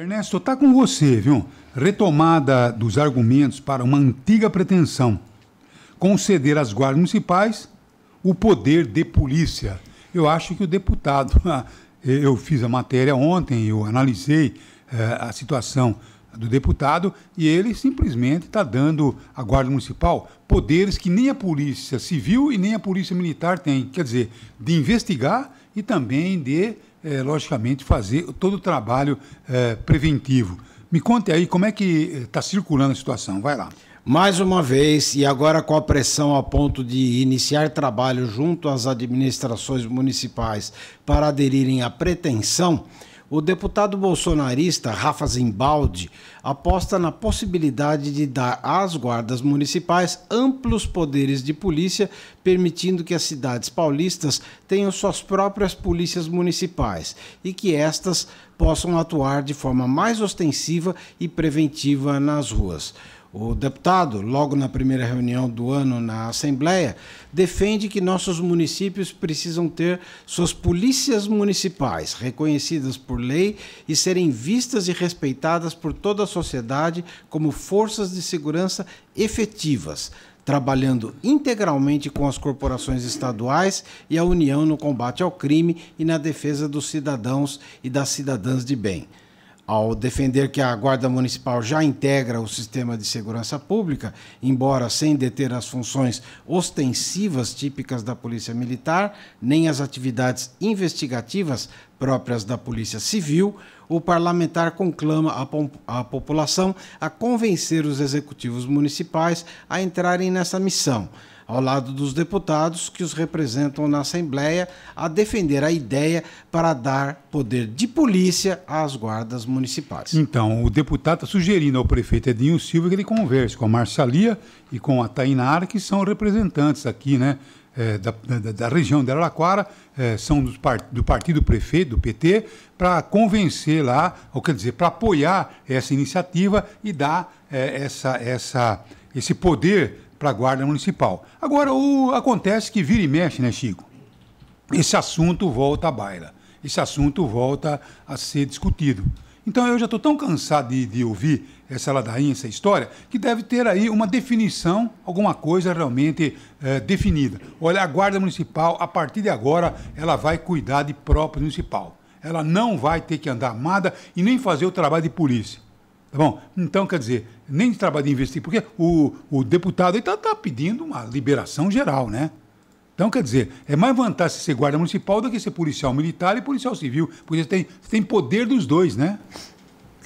Ernesto, está com você, viu? Retomada dos argumentos para uma antiga pretensão: conceder às guardas municipais o poder de polícia. Eu acho que o deputado, ah, eu fiz a matéria ontem, eu analisei eh, a situação do deputado e ele simplesmente está dando à Guarda Municipal poderes que nem a Polícia Civil e nem a Polícia Militar têm, quer dizer, de investigar e também de é, logicamente, fazer todo o trabalho é, preventivo. Me conte aí como é que está é, circulando a situação. Vai lá. Mais uma vez, e agora com a pressão a ponto de iniciar trabalho junto às administrações municipais para aderirem à pretensão, o deputado bolsonarista Rafa Zimbaldi aposta na possibilidade de dar às guardas municipais amplos poderes de polícia, permitindo que as cidades paulistas tenham suas próprias polícias municipais e que estas possam atuar de forma mais ostensiva e preventiva nas ruas. O deputado, logo na primeira reunião do ano na Assembleia, defende que nossos municípios precisam ter suas polícias municipais reconhecidas por lei e serem vistas e respeitadas por toda a sociedade como forças de segurança efetivas, trabalhando integralmente com as corporações estaduais e a União no combate ao crime e na defesa dos cidadãos e das cidadãs de bem ao defender que a Guarda Municipal já integra o sistema de segurança pública, embora sem deter as funções ostensivas típicas da Polícia Militar, nem as atividades investigativas próprias da Polícia Civil, o parlamentar conclama a, a população a convencer os executivos municipais a entrarem nessa missão ao lado dos deputados que os representam na Assembleia, a defender a ideia para dar poder de polícia às guardas municipais. Então, o deputado está sugerindo ao prefeito Edinho Silva que ele converse com a Marcialia e com a Tainara, que são representantes aqui, né? É, da, da, da, região de Araraquara, é, são do, part, do partido prefeito, do PT, para convencer lá, ou quer dizer, para apoiar essa iniciativa e dar é, essa, essa, esse poder para a Guarda Municipal. Agora, o, acontece que vira e mexe, né, Chico? Esse assunto volta à baila, esse assunto volta a ser discutido. Então eu já estou tão cansado de, de, ouvir essa ladainha, essa história, que deve ter aí uma definição, alguma coisa realmente é, definida. Olha, a Guarda Municipal, a partir de agora, ela vai cuidar de próprio municipal. Ela não vai ter que andar amada e nem fazer o trabalho de polícia. Tá bom? Então, quer dizer, nem de trabalho de investir, porque o, o deputado está tá pedindo uma liberação geral, né? Então, quer dizer, é mais vantagem ser guarda municipal do que ser policial militar e policial civil, porque você tem, você tem poder dos dois, né?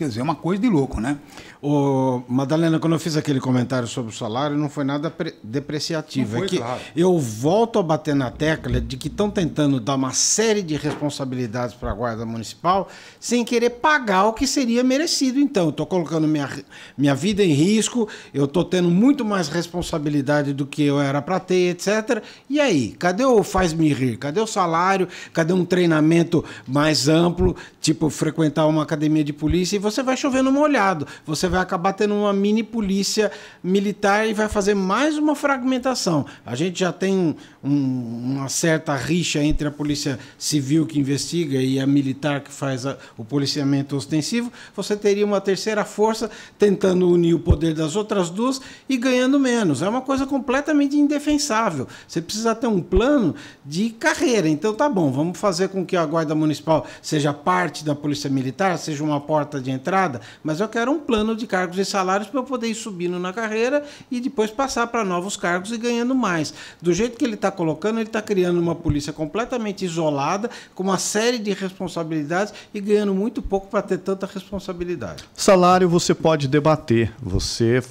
Quer dizer, é uma coisa de louco, né? Ô, Madalena, quando eu fiz aquele comentário sobre o salário, não foi nada depreciativo. Não é foi, é que claro. eu volto a bater na tecla de que estão tentando dar uma série de responsabilidades para a Guarda Municipal sem querer pagar o que seria merecido. Então, estou colocando minha, minha vida em risco, eu estou tendo muito mais responsabilidade do que eu era para ter, etc. E aí, cadê o faz-me rir? Cadê o salário? Cadê um treinamento mais amplo, tipo frequentar uma academia de polícia e você você vai chover no molhado. Você vai acabar tendo uma mini polícia militar e vai fazer mais uma fragmentação. A gente já tem um, uma certa rixa entre a polícia civil que investiga e a militar que faz a, o policiamento ostensivo. Você teria uma terceira força tentando unir o poder das outras duas e ganhando menos. É uma coisa completamente indefensável. Você precisa ter um plano de carreira. Então tá bom, vamos fazer com que a Guarda Municipal seja parte da Polícia Militar, seja uma porta de entrada, mas eu quero um plano de cargos e salários para eu poder ir subindo na carreira e depois passar para novos cargos e ganhando mais. Do jeito que ele está colocando, ele está criando uma polícia completamente isolada, com uma série de responsabilidades e ganhando muito pouco para ter tanta responsabilidade. Salário você pode debater, você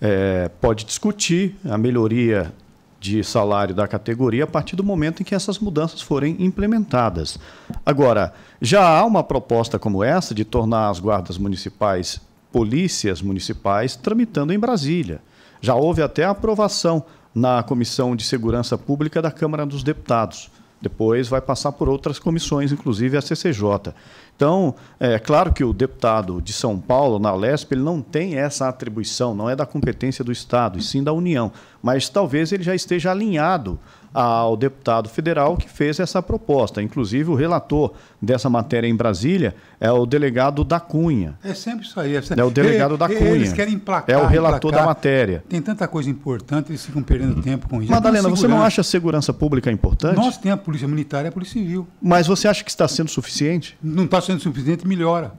é, pode discutir a melhoria de salário da categoria a partir do momento em que essas mudanças forem implementadas. Agora, já há uma proposta como essa de tornar as guardas municipais polícias municipais tramitando em Brasília. Já houve até aprovação na Comissão de Segurança Pública da Câmara dos Deputados. Depois vai passar por outras comissões, inclusive a CCJ. Então, é, é claro que o deputado de São Paulo, na Lesp, ele não tem essa atribuição, não é da competência do Estado, e sim da União. Mas talvez ele já esteja alinhado ao deputado federal que fez essa proposta. Inclusive, o relator dessa matéria em Brasília é o delegado da Cunha. É sempre isso aí. É, sempre... é o delegado da Cunha. Eles querem emplacar. É o relator emplacar. da matéria. Tem tanta coisa importante, eles ficam perdendo uhum. tempo com isso. Madalena, você não acha a segurança pública importante? Nós temos a polícia militar e a polícia civil. Mas você acha que está sendo suficiente? Não está sendo suficiente, melhora.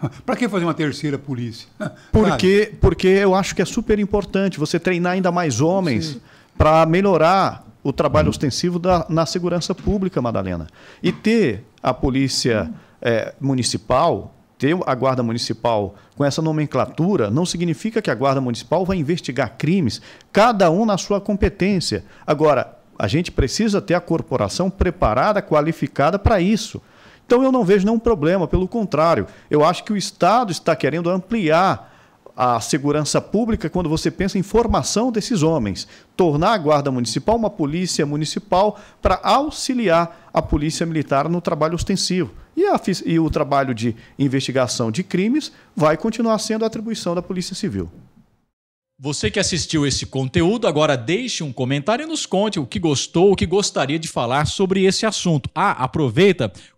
Para que fazer uma terceira polícia? Porque, porque eu acho que é super importante você treinar ainda mais homens para melhorar o trabalho ostensivo da, na segurança pública, Madalena. E ter a polícia é, municipal, ter a guarda municipal com essa nomenclatura, não significa que a guarda municipal vai investigar crimes, cada um na sua competência. Agora, a gente precisa ter a corporação preparada, qualificada para isso. Então eu não vejo nenhum problema, pelo contrário, eu acho que o Estado está querendo ampliar a segurança pública quando você pensa em formação desses homens, tornar a Guarda Municipal uma polícia municipal para auxiliar a Polícia Militar no trabalho ostensivo. E, a, e o trabalho de investigação de crimes vai continuar sendo a atribuição da Polícia Civil. Você que assistiu esse conteúdo, agora deixe um comentário e nos conte o que gostou, o que gostaria de falar sobre esse assunto. Ah, aproveita,